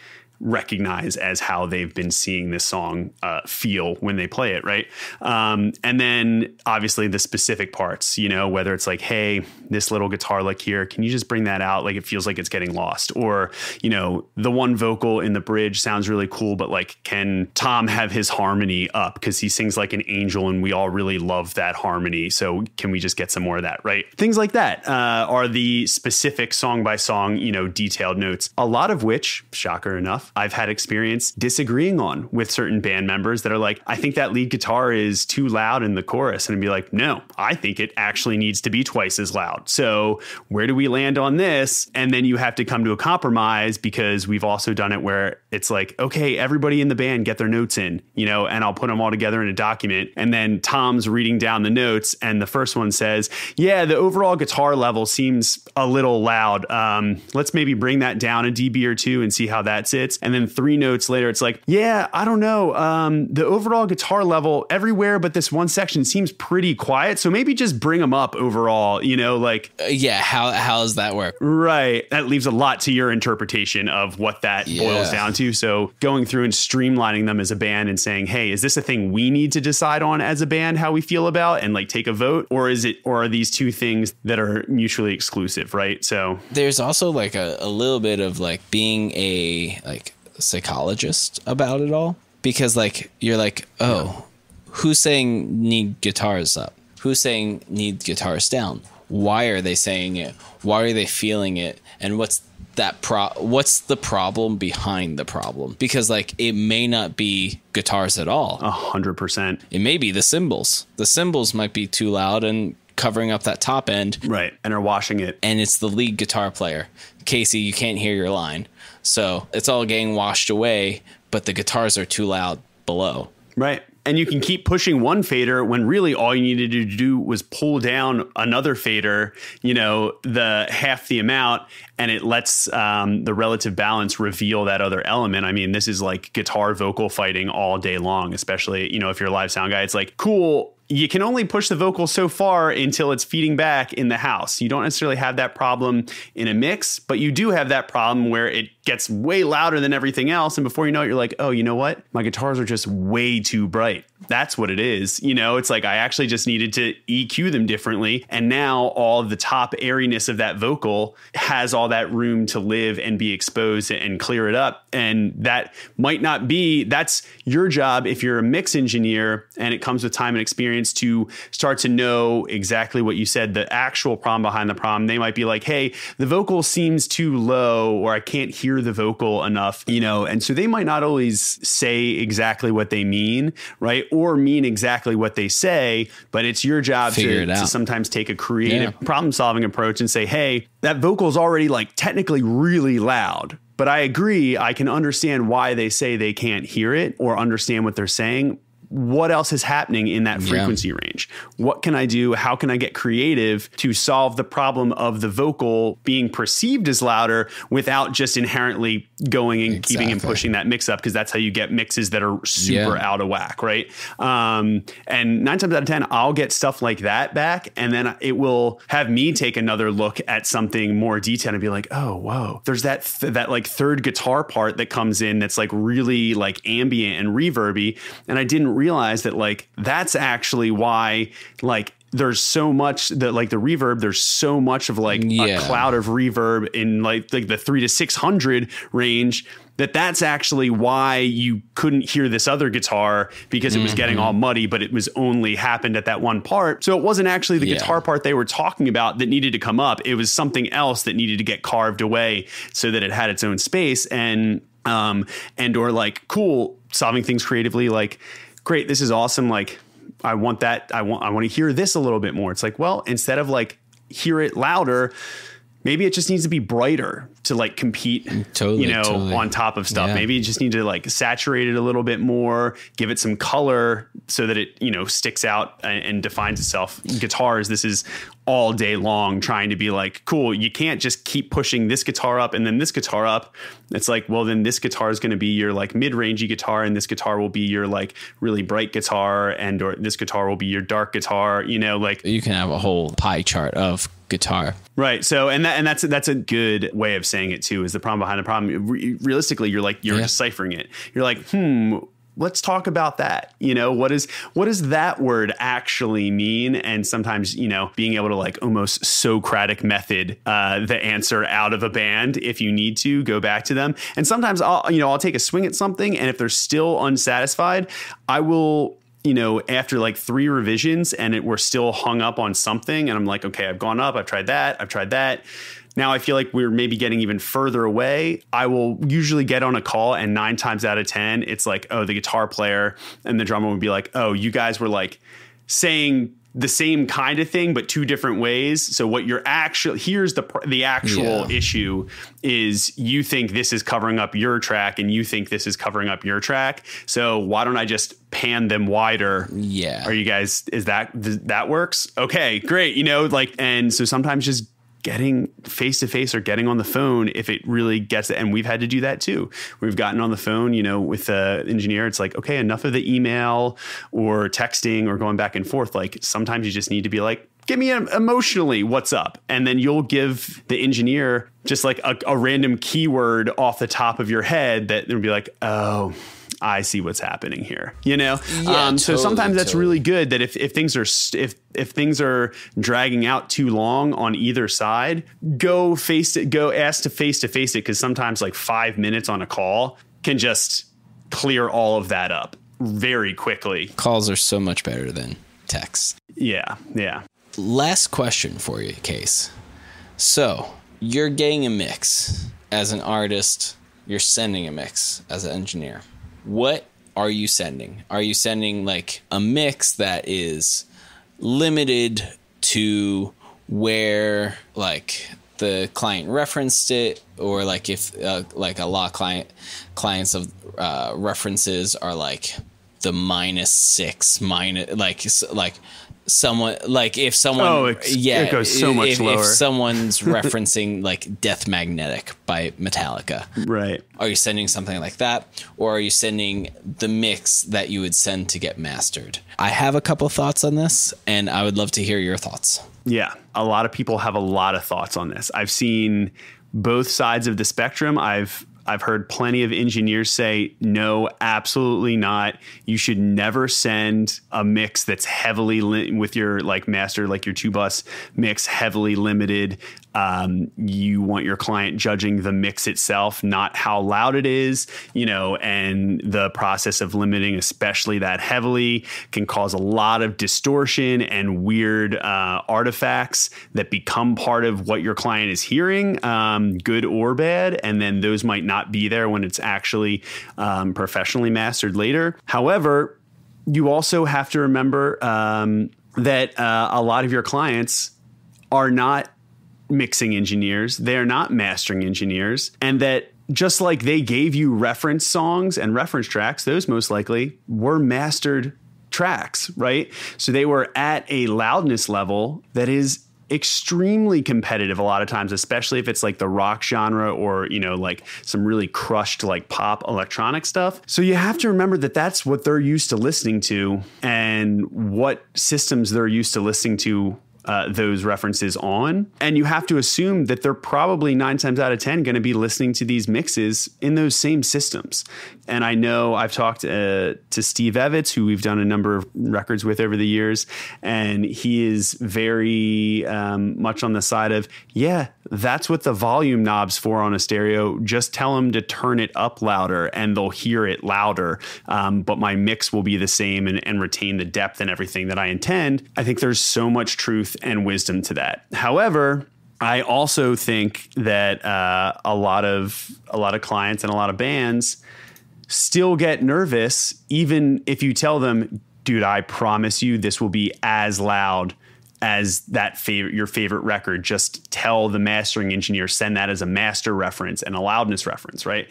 recognize as how they've been seeing this song uh, feel when they play it, right? Um, and then obviously the specific parts, you know, whether it's like, hey, this little guitar lick here, can you just bring that out? Like it feels like it's getting lost. Or, you know, the one vocal in the bridge sounds really cool, but like, can Tom have his harmony up? Because he sings like an angel and we all really love that harmony. So can we just get some more of that, right? Things like that uh, are the specific song by song, you know, detailed notes, a lot of which, shocker enough, I've had experience disagreeing on with certain band members that are like, I think that lead guitar is too loud in the chorus. And I'd be like, no, I think it actually needs to be twice as loud. So where do we land on this? And then you have to come to a compromise because we've also done it where it's like, okay, everybody in the band get their notes in, you know, and I'll put them all together in a document. And then Tom's reading down the notes. And the first one says, yeah, the overall guitar level seems a little loud. Um, let's maybe bring that down a dB or two and see how that sits and then three notes later it's like yeah i don't know um, the overall guitar level everywhere but this one section seems pretty quiet so maybe just bring them up overall you know like uh, yeah how how does that work right that leaves a lot to your interpretation of what that yeah. boils down to so going through and streamlining them as a band and saying hey is this a thing we need to decide on as a band how we feel about and like take a vote or is it or are these two things that are mutually exclusive right so there's also like a, a little bit of like being a like psychologist about it all because like you're like oh yeah. who's saying need guitars up who's saying need guitars down why are they saying it why are they feeling it and what's that pro what's the problem behind the problem because like it may not be guitars at all a hundred percent it may be the cymbals the cymbals might be too loud and covering up that top end. Right. And are washing it. And it's the lead guitar player. Casey, you can't hear your line. So it's all getting washed away, but the guitars are too loud below. Right. And you can keep pushing one fader when really all you needed to do was pull down another fader, you know, the half the amount, and it lets um, the relative balance reveal that other element. I mean, this is like guitar vocal fighting all day long, especially, you know, if you're a live sound guy, it's like, cool, you can only push the vocal so far until it's feeding back in the house. You don't necessarily have that problem in a mix, but you do have that problem where it gets way louder than everything else. And before you know it, you're like, oh, you know what? My guitars are just way too bright. That's what it is. You know, it's like I actually just needed to EQ them differently. And now all the top airiness of that vocal has all that room to live and be exposed and clear it up. And that might not be, that's your job if you're a mix engineer and it comes with time and experience to start to know exactly what you said, the actual problem behind the problem. They might be like, hey, the vocal seems too low or I can't hear hear the vocal enough, you know, and so they might not always say exactly what they mean, right? Or mean exactly what they say, but it's your job to, to, sometimes take a creative yeah. problem solving approach and say, hey, that vocal's already like technically really loud, but I agree, I can understand why they say they can't hear it or understand what they're saying what else is happening in that frequency yeah. range? What can I do? How can I get creative to solve the problem of the vocal being perceived as louder without just inherently going and exactly. keeping and pushing that mix up? Because that's how you get mixes that are super yeah. out of whack, right? Um, and nine times out of 10, I'll get stuff like that back. And then it will have me take another look at something more detailed and be like, oh, whoa, there's that, th- that like third guitar part that comes in that's like really like ambient and reverby. And I didn't realize that like that's actually why like there's so much that like the reverb there's so much of like yeah. a cloud of reverb in like like the 3 to 600 range that that's actually why you couldn't hear this other guitar because it was mm-hmm. getting all muddy but it was only happened at that one part so it wasn't actually the yeah. guitar part they were talking about that needed to come up it was something else that needed to get carved away so that it had its own space and um and or like cool solving things creatively like great, this is awesome. Like, I want that. I want, I want to hear this a little bit more. It's like, well, instead of like, hear it louder, maybe it just needs to be brighter to like compete mm, totally, you know totally. on top of stuff yeah. maybe you just need to like saturate it a little bit more give it some color so that it you know sticks out and, and defines itself guitars this is all day long trying to be like cool you can't just keep pushing this guitar up and then this guitar up it's like well then this guitar is going to be your like mid-rangey guitar and this guitar will be your like really bright guitar and or this guitar will be your dark guitar you know like you can have a whole pie chart of guitar. Right. So, and that, and that's that's a good way of saying it too. Is the problem behind the problem? Re- realistically, you're like you're yeah. deciphering it. You're like, hmm. Let's talk about that. You know, what is what does that word actually mean? And sometimes, you know, being able to like almost Socratic method uh, the answer out of a band if you need to go back to them. And sometimes I'll you know I'll take a swing at something, and if they're still unsatisfied, I will you know, after like three revisions and it, we're still hung up on something. And I'm like, okay, I've gone up, I've tried that, I've tried that. Now I feel like we're maybe getting even further away. I will usually get on a call, and nine times out of 10, it's like, oh, the guitar player and the drummer would be like, oh, you guys were like saying the same kind of thing but two different ways so what you're actually here's the the actual yeah. issue is you think this is covering up your track and you think this is covering up your track so why don't i just pan them wider yeah are you guys is that that works okay great you know like and so sometimes just getting face to face or getting on the phone if it really gets it. And we've had to do that too. We've gotten on the phone, you know, with the engineer. It's like, okay, enough of the email or texting or going back and forth. Like sometimes you just need to be like, give me emotionally what's up and then you'll give the engineer just like a, a random keyword off the top of your head that would be like oh I see what's happening here. You know, yeah, um, so sometimes that's totally. really good. That if if things are if if things are dragging out too long on either side, go face it. Go ask to face to face it because sometimes like five minutes on a call can just clear all of that up very quickly. Calls are so much better than texts. Yeah, yeah. Last question for you, Case. So you're getting a mix as an artist. You're sending a mix as an engineer what are you sending? Are you sending like a mix that is limited to where like the client referenced it or like if uh, like a lot of client clients of uh, references are like the minus six minus like like someone like if someone oh, yeah it goes so much if, lower if someone's referencing like death magnetic by metallica right are you sending something like that or are you sending the mix that you would send to get mastered i have a couple thoughts on this and i would love to hear your thoughts yeah a lot of people have a lot of thoughts on this i've seen both sides of the spectrum i've I've heard plenty of engineers say, no, absolutely not. You should never send a mix that's heavily li- with your like master, like your two bus mix, heavily limited um, you want your client judging the mix itself, not how loud it is, you know, and the process of limiting, especially that heavily, can cause a lot of distortion and weird uh, artifacts that become part of what your client is hearing, um, good or bad. And then those might not be there when it's actually um, professionally mastered later. However, you also have to remember um, that uh, a lot of your clients are not mixing engineers, they are not mastering engineers, and that just like they gave you reference songs and reference tracks, those most likely were mastered tracks, right? So they were at a loudness level that is extremely competitive a lot of times especially if it's like the rock genre or you know like some really crushed like pop electronic stuff so you have to remember that that's what they're used to listening to and what systems they're used to listening to uh, those references on. And you have to assume that they're probably nine times out of 10 going to be listening to these mixes in those same systems. And I know I've talked uh, to Steve Evitz, who we've done a number of records with over the years, and he is very um, much on the side of, yeah, that's what the volume knob's for on a stereo. Just tell them to turn it up louder and they'll hear it louder. Um, but my mix will be the same and, and retain the depth and everything that I intend. I think there's so much truth and wisdom to that. However, I also think that uh, a lot of a lot of clients and a lot of bands still get nervous, even if you tell them, "Dude, I promise you, this will be as loud as that fav- your favorite record. Just tell the mastering engineer send that as a master reference and a loudness reference, right?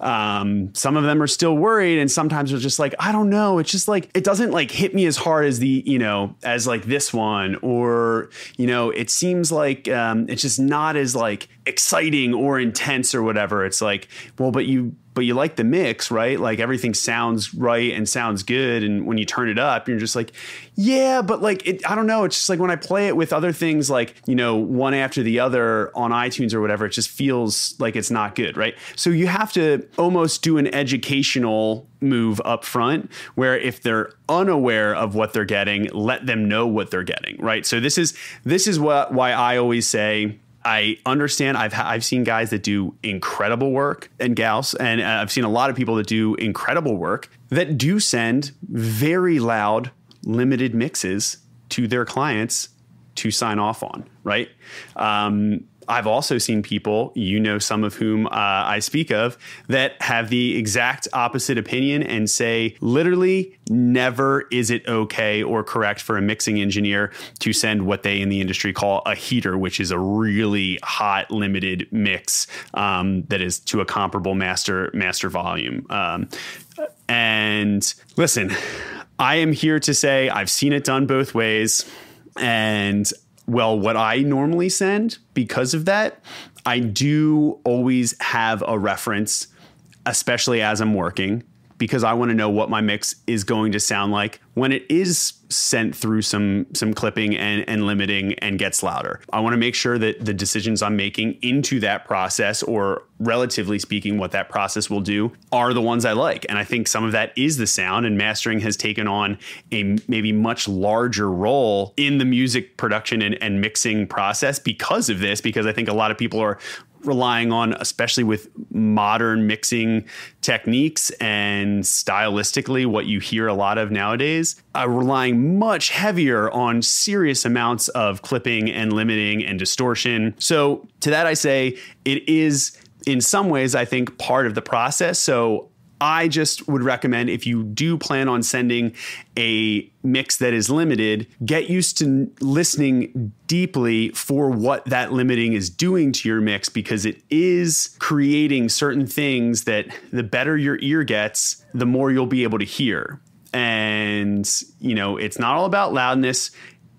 Um, some of them are still worried, and sometimes they're just like, I don't know. It's just like it doesn't like hit me as hard as the you know as like this one, or you know, it seems like um, it's just not as like exciting or intense or whatever. It's like, well, but you but you like the mix, right? Like everything sounds right and sounds good. And when you turn it up, you're just like, yeah, but like, it, I don't know. It's just like when I play it with other things, like, you know, one after the other on iTunes or whatever, it just feels like it's not good, right? So you have to almost do an educational move up front where if they're unaware of what they're getting, let them know what they're getting, right? So this is, this is what, why I always say, I understand. I've I've seen guys that do incredible work and gals, and uh, I've seen a lot of people that do incredible work that do send very loud, limited mixes to their clients to sign off on. Right? Um, I've also seen people, you know, some of whom uh, I speak of, that have the exact opposite opinion and say, literally, never is it okay or correct for a mixing engineer to send what they in the industry call a heater, which is a really hot, limited mix um, that is to a comparable master master volume. Um, and listen, I am here to say I've seen it done both ways, and well, what I normally send because of that, I do always have a reference, especially as I'm working, because I want to know what my mix is going to sound like when it is sent through some some clipping and, and limiting and gets louder. I want to make sure that the decisions I'm making into that process or relatively speaking what that process will do are the ones I like. And I think some of that is the sound and mastering has taken on a maybe much larger role in the music production and, and mixing process because of this because I think a lot of people are relying on, especially with modern mixing techniques and stylistically what you hear a lot of nowadays, uh, relying much heavier on serious amounts of clipping and limiting and distortion. So, to that, I say it is in some ways, I think, part of the process. So I just would recommend if you do plan on sending a mix that is limited, get used to listening deeply for what that limiting is doing to your mix because it is creating certain things that the better your ear gets, the more you'll be able to hear. And, you know, it's not all about loudness,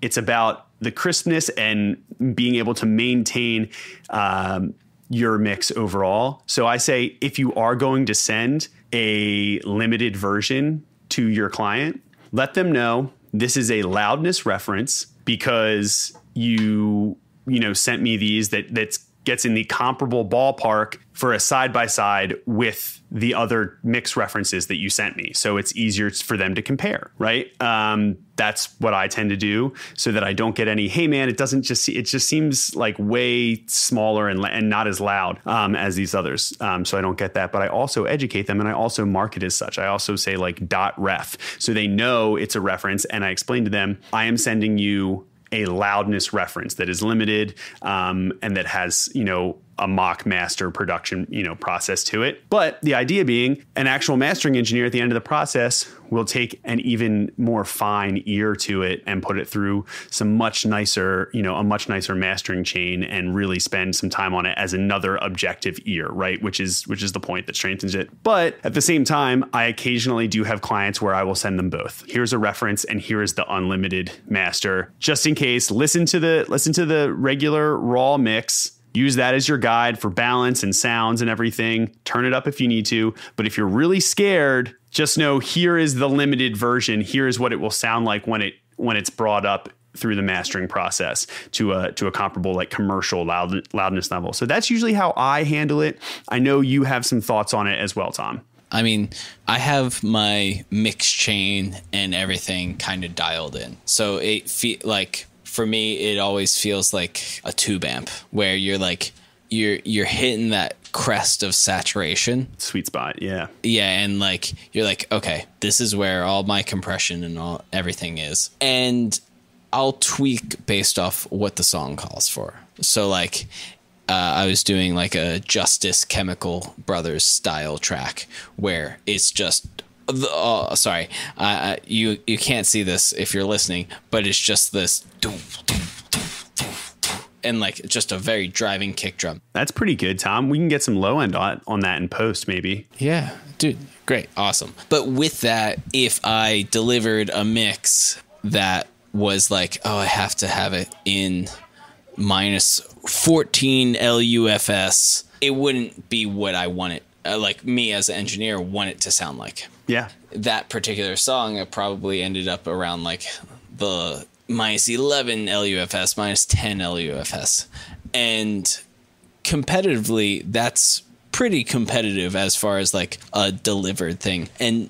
it's about the crispness and being able to maintain. Um, your mix overall. So I say if you are going to send, a limited version to your client, let them know this is a loudness reference because you you know sent me these that that's gets in the comparable ballpark for a side by side with the other mix references that you sent me. So it's easier for them to compare, right? Um, that's what I tend to do so that I don't get any, hey man, it doesn't just, it just seems like way smaller and, and not as loud um, as these others. Um, so I don't get that. But I also educate them and I also market as such. I also say like dot ref. So they know it's a reference. And I explain to them, I am sending you a loudness reference that is limited um, and that has, you know, a mock master production, you know, process to it. But the idea being an actual mastering engineer at the end of the process will take an even more fine ear to it and put it through some much nicer, you know, a much nicer mastering chain and really spend some time on it as another objective ear, right? Which is which is the point that strengthens it. But at the same time, I occasionally do have clients where I will send them both. Here's a reference and here is the unlimited master. Just in case, listen to the listen to the regular raw mix Use that as your guide for balance and sounds and everything. Turn it up if you need to. But if you're really scared, just know here is the limited version. Here is what it will sound like when it when it's brought up through the mastering process to a to a comparable like commercial loud, loudness level. So that's usually how I handle it. I know you have some thoughts on it as well, Tom. I mean, I have my mix chain and everything kind of dialed in. So it feel like for me, it always feels like a tube amp where you're like you're you're hitting that crest of saturation sweet spot yeah yeah and like you're like okay this is where all my compression and all everything is and i'll tweak based off what the song calls for so like uh, I was doing like a Justice Chemical Brothers style track where it's just the, oh, sorry, uh, you you can't see this if you're listening, but it's just this, and like just a very driving kick drum. That's pretty good, Tom. We can get some low end on on that in post, maybe. Yeah, dude, great, awesome. But with that, if I delivered a mix that was like, oh, I have to have it in minus 14 LUFS, it wouldn't be what I want it uh, like me as an engineer want it to sound like. Yeah. That particular song it probably ended up around like the minus 11 LUFS, minus 10 LUFS. And competitively, that's pretty competitive as far as like a delivered thing. And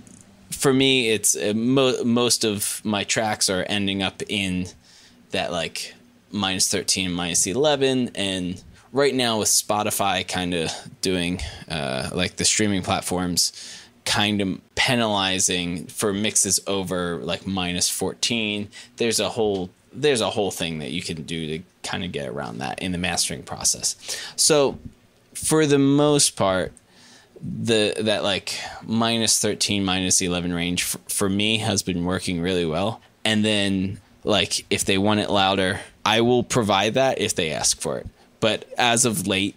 for me, it's uh, mo- most of my tracks are ending up in that like minus 13, minus 11. And right now with Spotify kind of doing uh, like the streaming platforms kind of penalizing for mixes over like minus 14 there's a whole there's a whole thing that you can do to kind of get around that in the mastering process so for the most part the that like minus 13 minus 11 range for, for me has been working really well and then like if they want it louder i will provide that if they ask for it but as of late,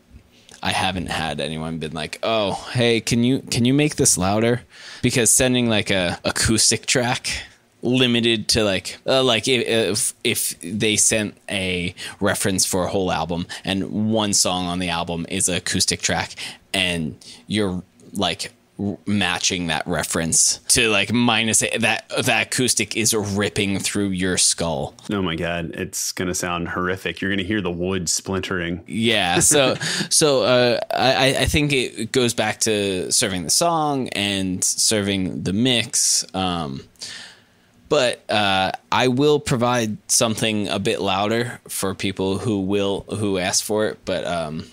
I haven't had anyone been like, "Oh, hey, can you can you make this louder?" Because sending like a acoustic track limited to like uh, like if if they sent a reference for a whole album and one song on the album is an acoustic track and you're like matching that reference to like minus that that acoustic is ripping through your skull. Oh my god, it's gonna sound horrific. You're gonna hear the wood splintering. Yeah, so so uh, I I think it goes back to serving the song and serving the mix. Um, but uh, I will provide something a bit louder for people who will who ask for it. But um,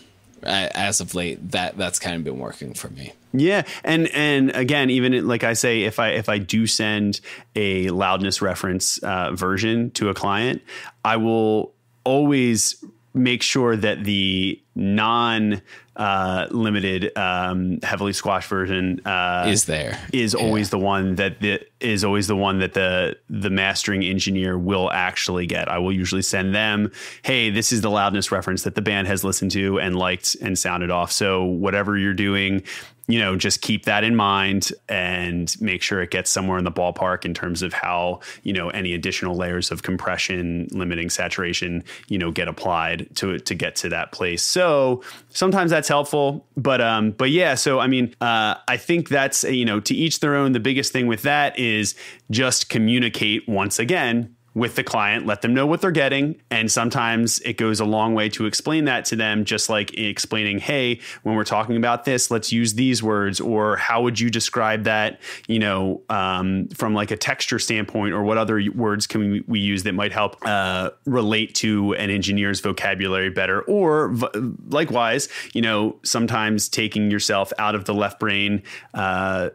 as of late that that's kind of been working for me yeah and and again even like i say if i if i do send a loudness reference uh, version to a client i will always make sure that the non uh, limited um, heavily squashed version uh, is there is yeah. always the one that the is always the one that the the mastering engineer will actually get. I will usually send them, hey, this is the loudness reference that the band has listened to and liked and sounded off. So whatever you're doing, you know, just keep that in mind and make sure it gets somewhere in the ballpark in terms of how, you know, any additional layers of compression, limiting saturation, you know, get applied to it to get to that place. So sometimes that's helpful, but, um, but yeah, so I mean, uh, I think that's, you know, to each their own. The biggest thing with that is just communicate once again with the client, let them know what they're getting. And sometimes it goes a long way to explain that to them, just like explaining, hey, when we're talking about this, let's use these words, or how would you describe that, you know, um, from like a texture standpoint, or what other words can we, use that might help uh, relate to an engineer's vocabulary better? Or v- likewise, you know, sometimes taking yourself out of the left brain. Uh,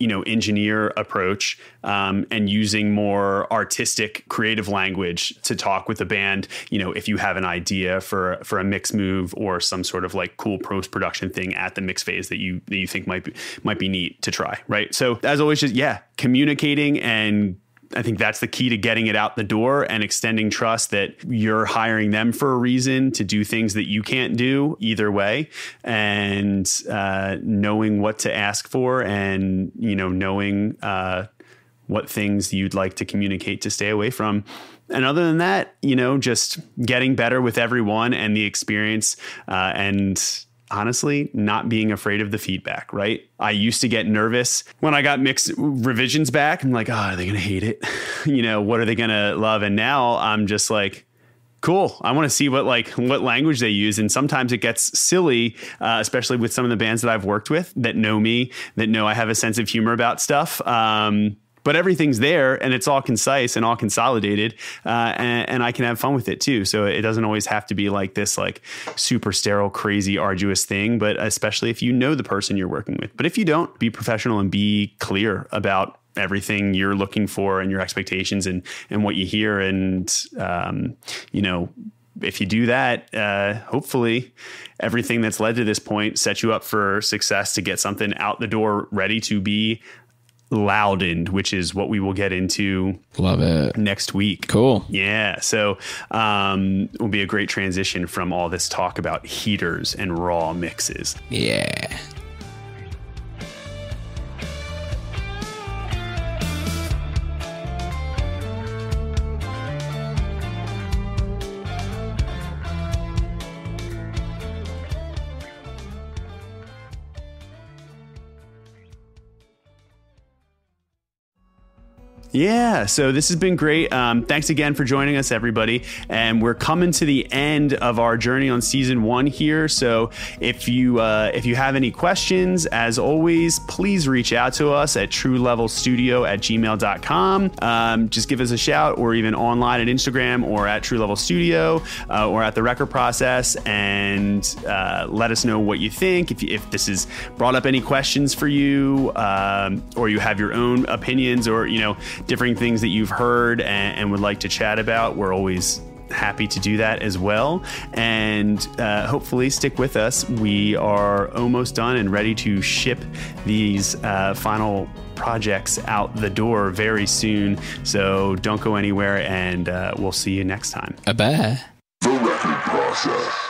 you know engineer approach um, and using more artistic creative language to talk with the band you know if you have an idea for for a mix move or some sort of like cool post production thing at the mix phase that you that you think might be might be neat to try right so as always just yeah communicating and I think that's the key to getting it out the door and extending trust that you're hiring them for a reason to do things that you can't do either way, and uh, knowing what to ask for, and you know, knowing uh, what things you'd like to communicate to stay away from. And other than that, you know, just getting better with everyone and the experience uh, and honestly not being afraid of the feedback, right? I used to get nervous when I got mixed revisions back. I'm like, oh, are they going to hate it? you know, what are they going to love? And now I'm just like, cool i want to see what like what language they use and sometimes it gets silly uh, especially with some of the bands that i've worked with that know me that know i have a sense of humor about stuff um, but everything's there and it's all concise and all consolidated uh, and, and, i can have fun with it too so it doesn't always have to be like this like super sterile crazy arduous thing but especially if you know the person you're working with but if you don't be professional and be clear about everything you're looking for and your expectations and and what you hear and um, you know if you do that, uh, hopefully everything that's led to this point sets you up for success to get something out the door ready to be Loudened, which is what we will get into. Love it next week. Cool. Yeah. So um, will be a great transition from all this talk about heaters and raw mixes. Yeah. Yeah, so this has been great. Um, thanks again for joining us, everybody. And we're coming to the end of our journey on season one here. So if you uh, if you have any questions, as always, please reach out to us at truelevelstudio at gmail.com. Um, just give us a shout or even online at Instagram or at True Level Studio uh, or at The Record Process and uh, let us know what you think. If, if this has brought up any questions for you um, or you have your own opinions or, you know, differing things that you've heard and, and would like to chat about, we're always happy to do that as well. And uh, hopefully, stick with us. We are almost done and ready to ship these uh, final projects out the door very soon. So don't go anywhere, and uh, we'll see you next time. Bye bye.